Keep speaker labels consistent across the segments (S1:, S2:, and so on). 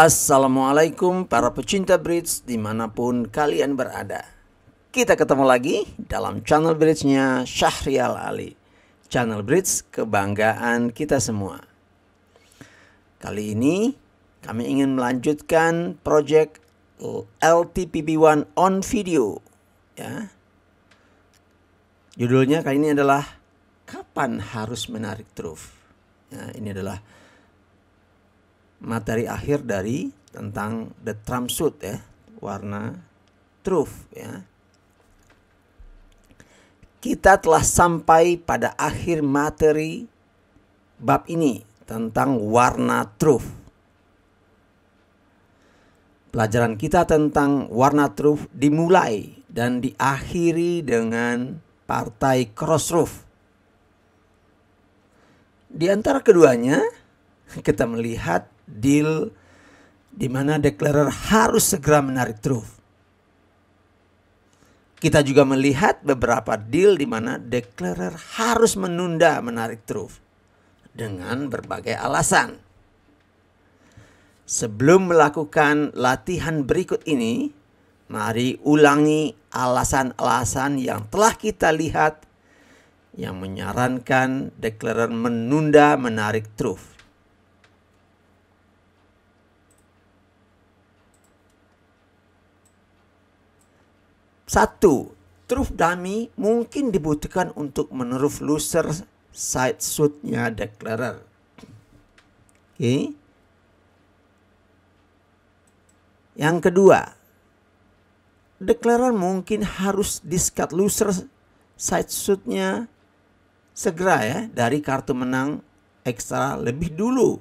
S1: Assalamualaikum para pecinta bridge dimanapun kalian berada. Kita ketemu lagi dalam channel bridge-nya Syahrial Ali. Channel bridge kebanggaan kita semua. Kali ini kami ingin melanjutkan project ltpb 1 on video. Ya. Judulnya kali ini adalah Kapan Harus Menarik Truf. Ya, ini adalah materi akhir dari tentang the Trump suit ya, warna truth ya. Kita telah sampai pada akhir materi bab ini tentang warna truth. Pelajaran kita tentang warna truth dimulai dan diakhiri dengan partai cross Crossroof. Di antara keduanya, kita melihat deal di mana declarer harus segera menarik truf. Kita juga melihat beberapa deal di mana declarer harus menunda menarik truf dengan berbagai alasan. Sebelum melakukan latihan berikut ini, mari ulangi alasan-alasan yang telah kita lihat yang menyarankan declarer menunda menarik truf. Satu, truf dummy mungkin dibutuhkan untuk menerus loser side suitnya declarer. Oke. Okay. Yang kedua, declarer mungkin harus discard loser side suitnya segera ya dari kartu menang ekstra lebih dulu.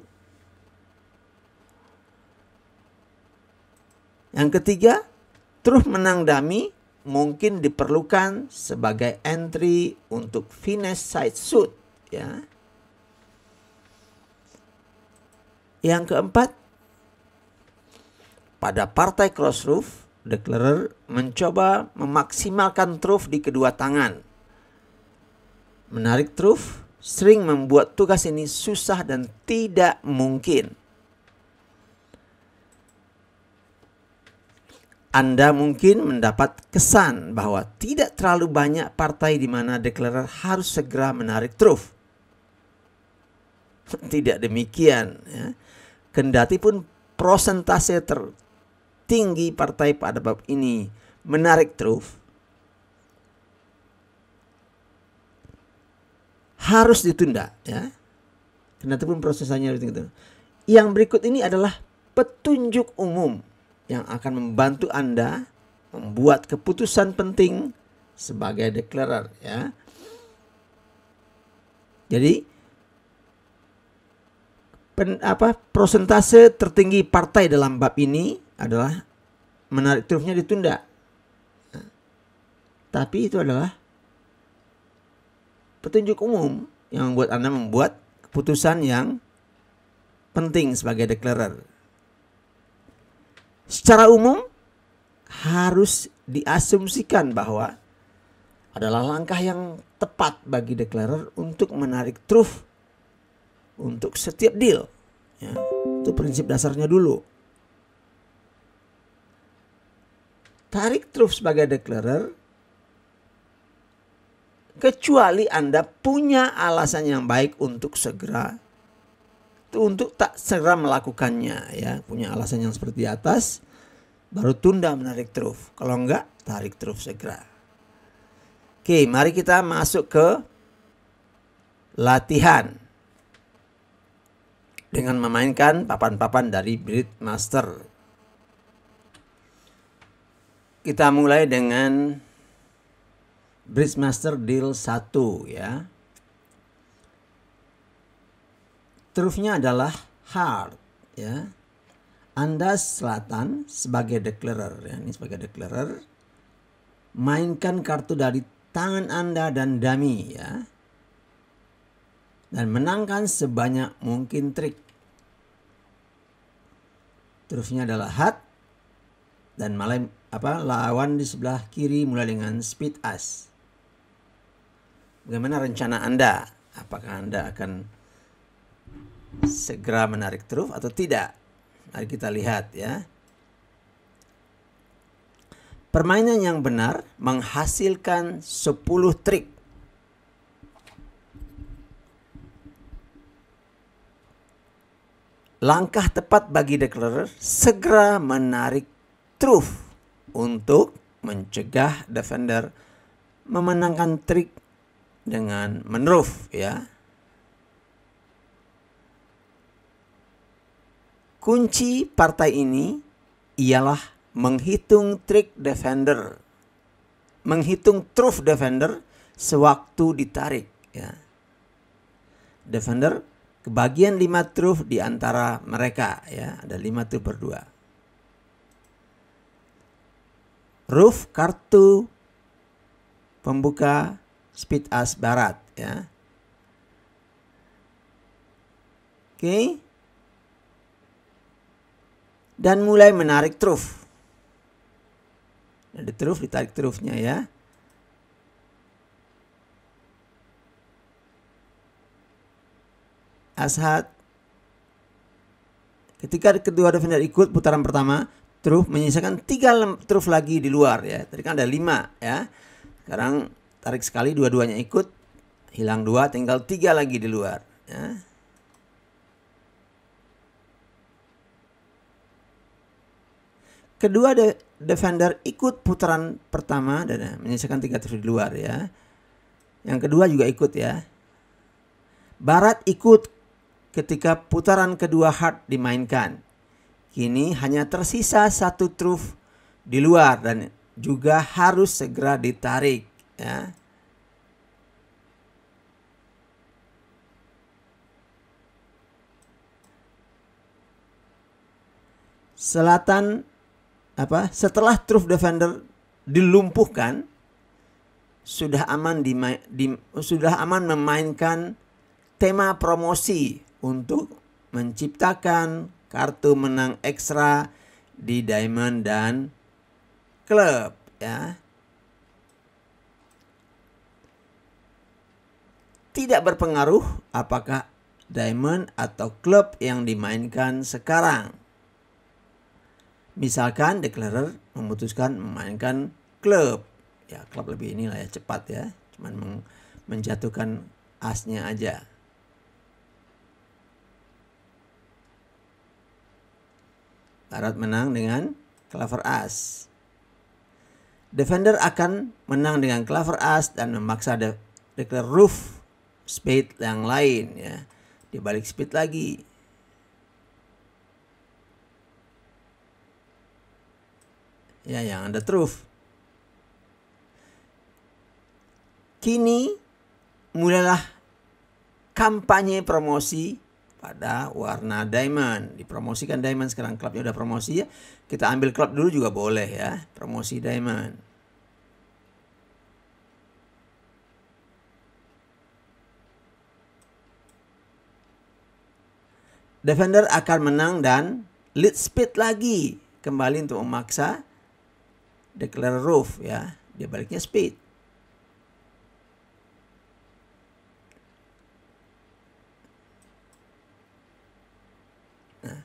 S1: Yang ketiga, truf menang dummy mungkin diperlukan sebagai entry untuk finish side suit ya. Yang keempat, pada partai cross roof, declarer mencoba memaksimalkan truf di kedua tangan. Menarik truf sering membuat tugas ini susah dan tidak mungkin. Anda mungkin mendapat kesan bahwa tidak terlalu banyak partai di mana deklarer harus segera menarik truf. Tidak demikian. Ya. Kendati pun prosentase tertinggi partai pada bab ini menarik truf. Harus ditunda. Ya. Kendati pun prosesannya harus ditunda. Yang berikut ini adalah petunjuk umum yang akan membantu Anda membuat keputusan penting sebagai declarer ya. Jadi pen, apa persentase tertinggi partai dalam bab ini adalah menarik trufnya ditunda. Nah, tapi itu adalah petunjuk umum yang membuat Anda membuat keputusan yang penting sebagai declarer secara umum harus diasumsikan bahwa adalah langkah yang tepat bagi declarer untuk menarik truf untuk setiap deal. Ya, itu prinsip dasarnya dulu. Tarik truf sebagai declarer kecuali Anda punya alasan yang baik untuk segera untuk tak segera melakukannya ya punya alasan yang seperti atas baru tunda menarik truf kalau enggak tarik truf segera oke mari kita masuk ke latihan dengan memainkan papan-papan dari Brit Master kita mulai dengan Bridge Master Deal 1 ya Seterusnya adalah hard, ya. Anda selatan sebagai declarer ya, ini sebagai declarer mainkan kartu dari tangan Anda dan dami ya. Dan menangkan sebanyak mungkin trik. Terusnya adalah hat dan malam apa lawan di sebelah kiri mulai dengan speed as. Bagaimana rencana Anda? Apakah Anda akan segera menarik truf atau tidak. Mari kita lihat ya. Permainan yang benar menghasilkan 10 trik. Langkah tepat bagi declarer segera menarik truf untuk mencegah defender memenangkan trik dengan menruf ya. Kunci partai ini ialah menghitung trick defender. Menghitung truf defender sewaktu ditarik ya. Defender kebagian lima truf di antara mereka ya ada lima truf berdua roof kartu pembuka speed as barat ya oke okay dan mulai menarik truf. Ada truf, ditarik trufnya ya. Ashad. Ketika kedua defender ikut putaran pertama, truf menyisakan tiga truf lagi di luar ya. Tadi kan ada lima ya. Sekarang tarik sekali dua-duanya ikut, hilang dua, tinggal tiga lagi di luar. Ya. Kedua de defender ikut putaran pertama dan eh, menyelesaikan tiga turn di luar ya. Yang kedua juga ikut ya. Barat ikut ketika putaran kedua hard dimainkan. Kini hanya tersisa satu truf di luar dan juga harus segera ditarik ya. Selatan apa setelah Truth Defender dilumpuhkan sudah aman di, di sudah aman memainkan tema promosi untuk menciptakan kartu menang ekstra di Diamond dan klub ya. Tidak berpengaruh apakah Diamond atau klub yang dimainkan sekarang. Misalkan declarer memutuskan memainkan klub. Ya, klub lebih inilah ya cepat ya. Cuman menjatuhkan asnya aja. Barat menang dengan clever as. Defender akan menang dengan clever as dan memaksa de roof speed yang lain ya. Di balik speed lagi. ya yang Anda truth. Kini mulailah kampanye promosi pada warna diamond. Dipromosikan diamond sekarang klubnya udah promosi ya. Kita ambil klub dulu juga boleh ya, promosi diamond. Defender akan menang dan lead speed lagi kembali untuk memaksa declare roof ya. Dia baliknya speed. Nah.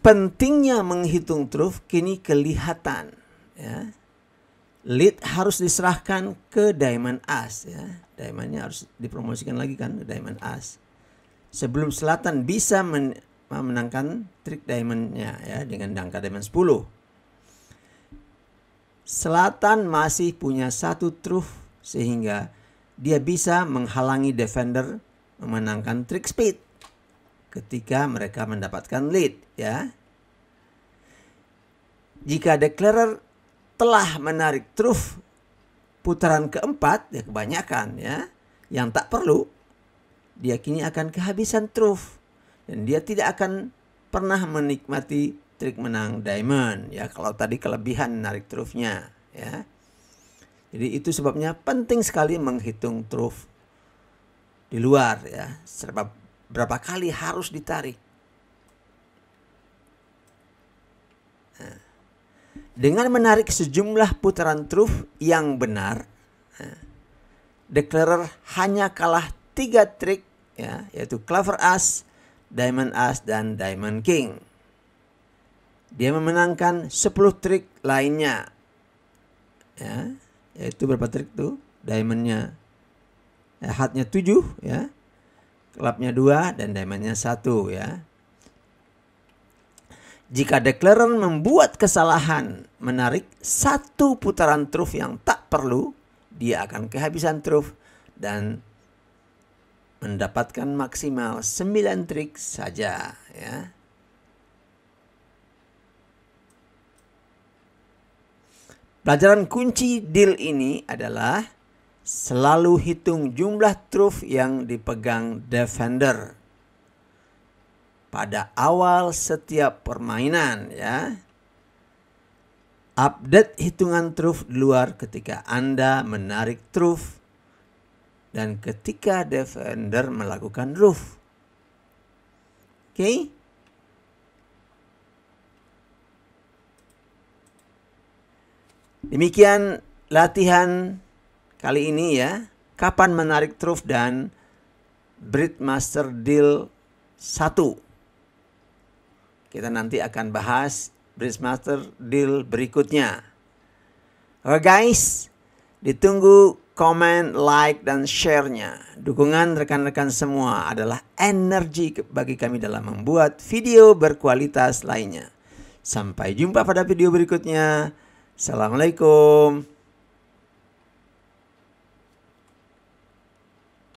S1: pentingnya menghitung truf kini kelihatan ya. Lead harus diserahkan ke Diamond As ya. Diamondnya harus dipromosikan lagi kan Diamond As. Sebelum selatan bisa men menangkan trik diamondnya ya dengan angka diamond 10 Selatan masih punya satu truf sehingga dia bisa menghalangi defender memenangkan trick speed ketika mereka mendapatkan lead ya. Jika declarer telah menarik truf putaran keempat ya kebanyakan ya yang tak perlu dia kini akan kehabisan truf dan dia tidak akan pernah menikmati trik menang diamond ya kalau tadi kelebihan narik trufnya ya. Jadi itu sebabnya penting sekali menghitung truf di luar ya. sebab berapa kali harus ditarik. Nah, dengan menarik sejumlah putaran truf yang benar, ya, declarer hanya kalah tiga trik ya, yaitu clover as, diamond as, dan diamond king. Dia memenangkan 10 trik lainnya. Ya, yaitu berapa trik tuh? Diamondnya eh, hatnya 7 ya. Klubnya 2 dan diamondnya 1 ya. Jika declarer membuat kesalahan menarik satu putaran truf yang tak perlu, dia akan kehabisan truf dan mendapatkan maksimal 9 trik saja ya. Pelajaran kunci deal ini adalah selalu hitung jumlah truf yang dipegang defender pada awal setiap permainan ya. Update hitungan truf di luar ketika Anda menarik truf dan ketika defender melakukan truf. Oke? Okay? Demikian latihan kali ini ya. Kapan menarik truf dan Breedmaster Deal 1. Kita nanti akan bahas Breedmaster Deal berikutnya. Alright guys, ditunggu komen, like, dan share-nya. Dukungan rekan-rekan semua adalah energi bagi kami dalam membuat video berkualitas lainnya. Sampai jumpa pada video berikutnya. Assalamualaikum.